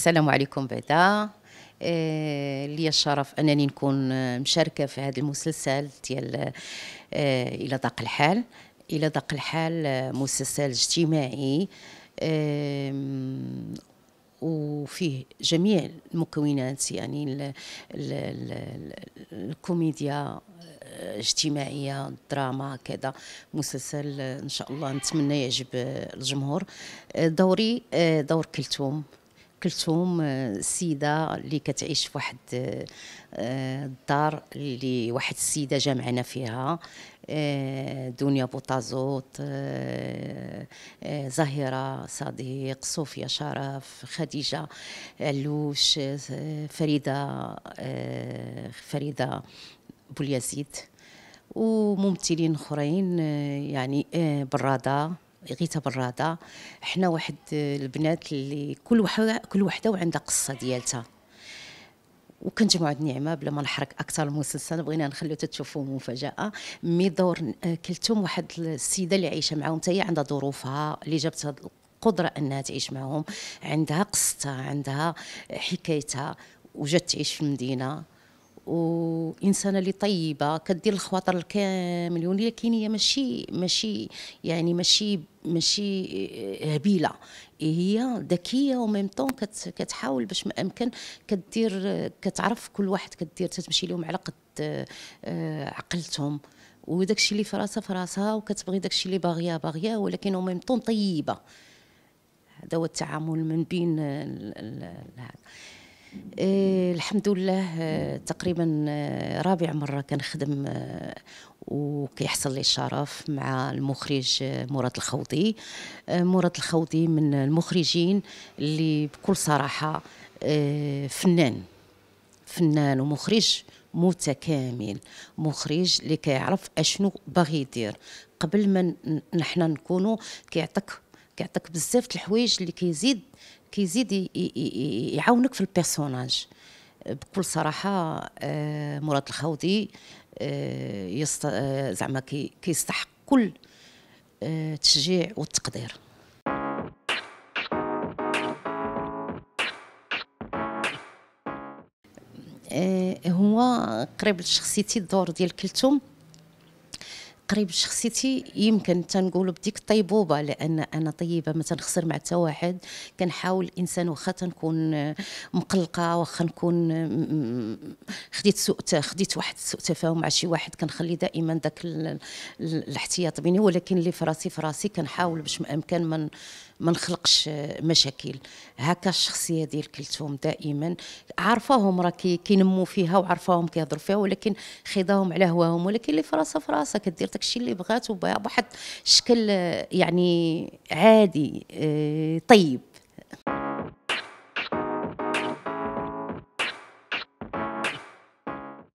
السلام عليكم بعدا آه، لي الشرف انني نكون مشاركه في هذا المسلسل ديال آه، الى ضاق الحال الى ضاق الحال آه، مسلسل اجتماعي وفيه جميع المكونات يعني ال الكوميديا اجتماعية الدراما كذا مسلسل إن شاء الله نتمنى يعجب الجمهور دوري دور كلثوم كلثوم السيده آه، اللي كتعيش في واحد الدار آه، آه، اللي واحد السيده جامعنا فيها دنيا بوطازوت زهيرة صديق صوفيا شرف خديجة علوش فريدة فريدة بوليزيد وممثلين اخرين يعني برادة غيتا براده حنا واحد البنات اللي كل وحده كل وحده وعندها قصه ديالتها وكنجمعوا هاد النعمه بلا ما نحرك اكثر المسلسل بغينا نخليو تتشوفوا مفاجاه مي دور كلتهم واحد السيده اللي عايشه معاهم حتى هي عندها ظروفها اللي جابت هاد القدره انها تعيش معاهم عندها قصتها عندها حكايتها وجات تعيش في المدينه وانسانه اللي طيبه كدير الخواطر الكامل ولكن هي ماشي ماشي يعني ماشي ماشي آه، هبيله هي ذكيه وميم طون كتحاول باش ما امكن كدير كتعرف كل واحد كدير تتمشي لهم على قد آه، عقلتهم وداك الشيء اللي في راسها في راسها وكتبغي داك الشيء اللي باغيه باغيه ولكن وميم طون طيبه هذا هو التعامل من بين هذا آه، الحمد لله آه، تقريبا آه، رابع مرة كنخدم وكيحصل لي الشرف مع المخرج مراد الخوضي مراد الخوضي من المخرجين اللي بكل صراحة فنان فنان ومخرج متكامل مخرج اللي كيعرف اشنو باغي يدير قبل ما نحنا نكونوا كيعطيك كيعطيك بزاف د الحوايج اللي كيزيد كيزيد يعاونك في البيرسوناج آه، بكل صراحه آه، مراد الخوضي آه، يست... زعما كيستحق كل التشجيع والتقدير هو قريب لشخصيتي الدور ديال كلثوم قريب شخصيتي يمكن تنقول بديك الطيبوبه لان انا طيبه ما تنخسر مع حتى واحد كنحاول الانسان واخا تنكون مقلقه واخا نكون خديت سوء خديت واحد سوء تفاهم مع شي واحد كنخلي دائما داك الاحتياط بيني ولكن اللي في راسي في راسي كنحاول باش ما امكن من ما نخلقش مشاكل هكا الشخصيه ديال كلتهم دائما عارفاهم راه كينمو فيها وعارفاهم كيهضروا فيها ولكن خيضاهم على هواهم ولكن اللي في راسها في راسها كدير داكشي اللي بغات بواحد الشكل يعني عادي آه، طيب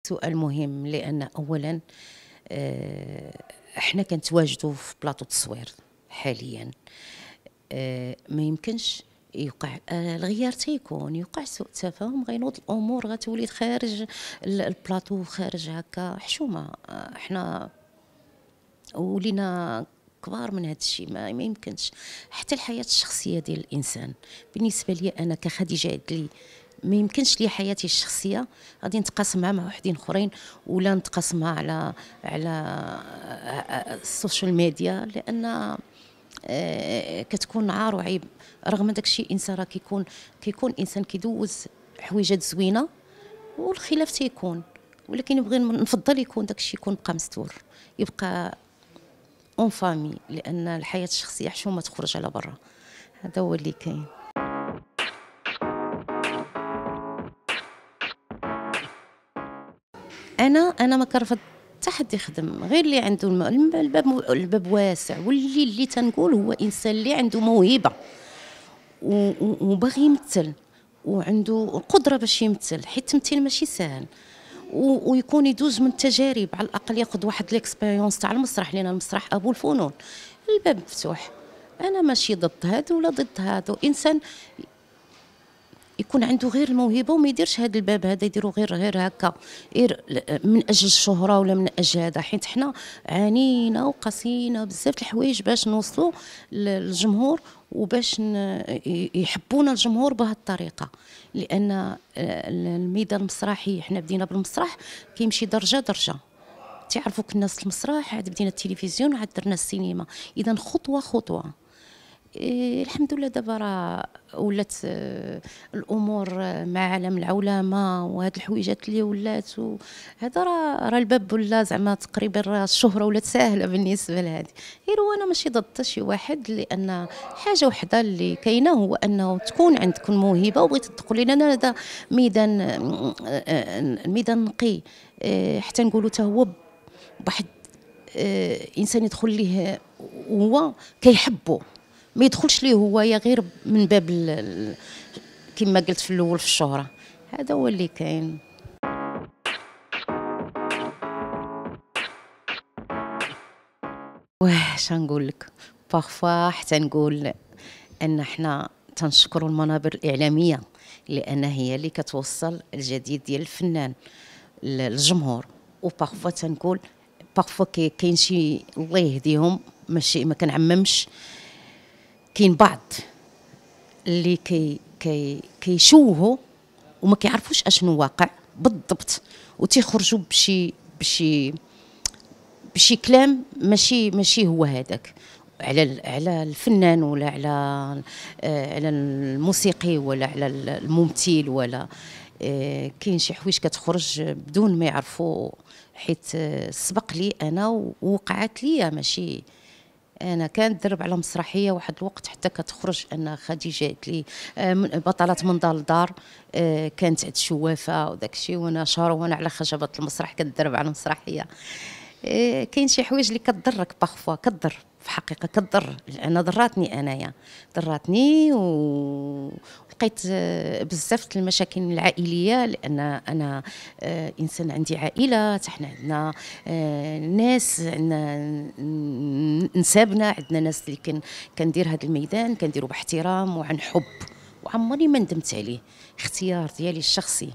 سؤال مهم لان اولا آه، احنا كنتواجدوا في بلاطو التصوير حاليا آه، ما يمكنش يوقع آه، الغيار تيكون يوقع سوء تفاهم غينوض الامور غتولي خارج البلاطو خارج هكا حشومه آه، حنا ولينا كبار من هذا الشيء ما, ما يمكنش حتى الحياه الشخصيه ديال الانسان بالنسبه لي انا كخديجه عدلي ما يمكنش لي حياتي الشخصيه غادي نتقاسمها مع وحدين اخرين ولا نتقاسمها على على السوشيال ميديا لان آه، كتكون عار وعيب رغم داك الشيء الانسان راه كيكون كيكون انسان كيدوز حويجات زوينه والخلاف تيكون ولكن نبغي نفضل يكون داك الشيء يكون بقى مستور يبقى اون فامي لان الحياه الشخصيه حشومه ما تخرج على برا هذا هو اللي كاين انا انا ما كرفض حتى حد يخدم غير اللي عنده الباب الباب واسع واللي اللي تنقول هو انسان اللي عنده موهبه وباغي يمثل وعنده القدره باش يمثل حيت التمثيل ماشي و... ويكون يدوز من تجارب على الاقل ياخذ واحد ليكسبيريونس تاع المسرح لان المسرح ابو الفنون الباب مفتوح انا ماشي ضد هادو ولا ضد هادو انسان يكون عنده غير الموهبه وما يديرش هذا الباب هذا يديروا غير غير هكا غير من اجل الشهره ولا من اجل هذا حيت حنا عانينا وقاسينا بزاف الحوايج باش نوصلوا للجمهور وباش يحبونا الجمهور بهذه الطريقه لان آه، الميدان المسرحي حنا بدينا بالمسرح كيمشي درجه درجه تعرفوك الناس المسرح عاد بدينا التلفزيون عاد درنا السينما اذا خطوه خطوه إيه، الحمد لله دابا راه ولات آه، الامور آه، مع عالم العولمه وهاد الحويجات اللي ولات هذا راه راه الباب ولا زعما تقريبا راه الشهره ولات ساهله بالنسبه لهادي غير وانا ماشي ضد شي واحد لان حاجه وحده اللي كاينه هو انه تكون عندك الموهبه وبغيت تدخل لان هذا ميدان آه، ميدان نقي حتى نقولوا حتى هو واحد انسان يدخل ليه هو كيحبه ما يدخلش ليه هوايا غير من باب كما قلت في الاول في الشهره هذا هو اللي كاين واش نقول لك بارفوا حتى نقول ان حنا تنشكروا المنابر الاعلاميه لان هي اللي كتوصل الجديد ديال الفنان للجمهور وبارفوا تنقول بارفوا كاين شي الله يهديهم ماشي ما كنعممش كاين بعض اللي كي كي كيشوهوا وما كيعرفوش اشنو واقع بالضبط وتيخرجوا بشي بشي بشي كلام ماشي ماشي هو هذاك على على الفنان ولا على آه، على الموسيقي ولا على الممثل ولا آه، كاين شي حوايج كتخرج بدون ما يعرفوا حيت آه، سبق لي انا ووقعت لي ماشي انا كانت درب على مسرحيه واحد الوقت حتى كتخرج انا خديجه قالت لي آه، بطله من دار الدار آه، كانت عند شوافه وداك الشيء وانا شهر وانا على خشبه المسرح كدرب على مسرحيه آه، كاين شي حوايج اللي كضرك باغفوا كضر في حقيقه كضر انا ضراتني انايا ضراتني ولقيت آه، بزاف المشاكل العائليه لان انا آه، انسان عندي عائله تحنا عندنا آه، ناس عندنا نسابنا عندنا ناس اللي كن كندير هذا الميدان كنديرو باحترام وعن حب وعمري ما ندمت عليه اختيار ديالي الشخصي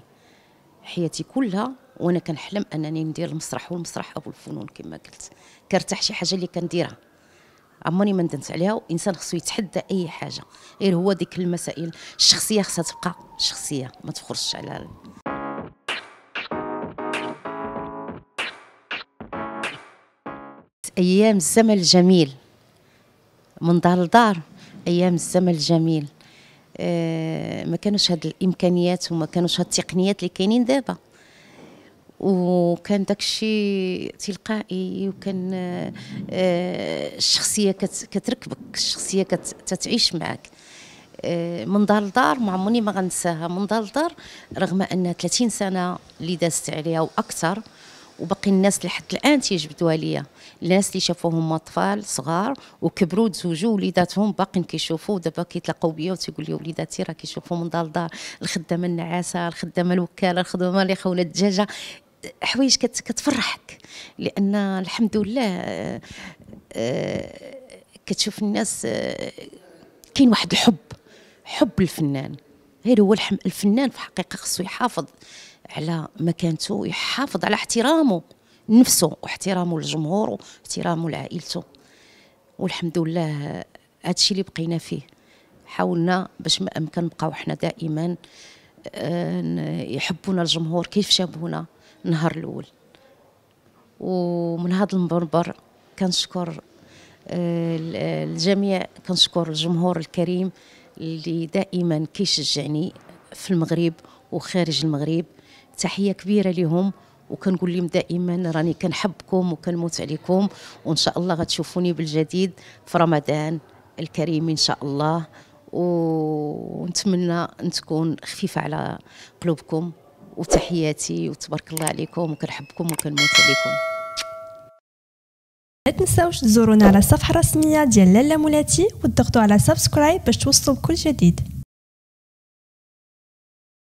حياتي كلها وانا كنحلم انني ندير المسرح والمسرح ابو الفنون كما قلت كرتاح شي حاجه اللي كنديرها عمرني ما ندمت عليها وانسان خصو يتحدى اي حاجه غير هو ديك المسائل الشخصيه خصها تبقى شخصيه ما تخرجش على ايام الزمن الجميل من دار لدار ايام الزمن الجميل أه ما كانوش هاد الامكانيات وما كانوش هاد التقنيات اللي كاينين دابا وكان داكشي تلقائي وكان آه، الشخصيه كتركبك الشخصيه كتعيش معك آه، من دار لدار ما عمرني ما غنساها من دار لدار رغم انها 30 سنه اللي دازت عليها واكثر وباقي الناس لحد الان تيجبدوها ليا الناس اللي شافوهم اطفال صغار وكبروا تزوجوا وليداتهم باقيين كيشوفوا دابا كيتلاقاو بيا وتيقول لي وليداتي راه كيشوفوا من دار لدار الخدامه النعاسه الخدامه الوكاله الخدامه اللي خونا الدجاجه حوايج كتفرحك لان الحمد لله آه، آه، كتشوف الناس آه، كاين واحد الحب حب الفنان غير هو الفنان في الحقيقه خصو يحافظ على مكانته يحافظ على احترامه نفسه واحترامه للجمهور واحترامه لعائلته والحمد لله هادشي اللي بقينا فيه حاولنا باش ما امكن نبقاو حنا دائما يحبونا الجمهور كيف شابونا النهار الاول ومن هذا المنبر كنشكر آه، آه، الجميع كنشكر الجمهور الكريم اللي دائما كيشجعني في المغرب وخارج المغرب تحيه كبيره لهم وكنقول لهم دائما راني كنحبكم وكنموت عليكم وان شاء الله غتشوفوني بالجديد في رمضان الكريم ان شاء الله ونتمنى ان تكون خفيفه على قلوبكم وتحياتي وتبارك الله عليكم وكنحبكم وكنموت عليكم لا تنساوش تزورونا على الصفحه الرسميه ديال لالا مولاتي وتضغطوا على سبسكرايب باش توصلوا بكل جديد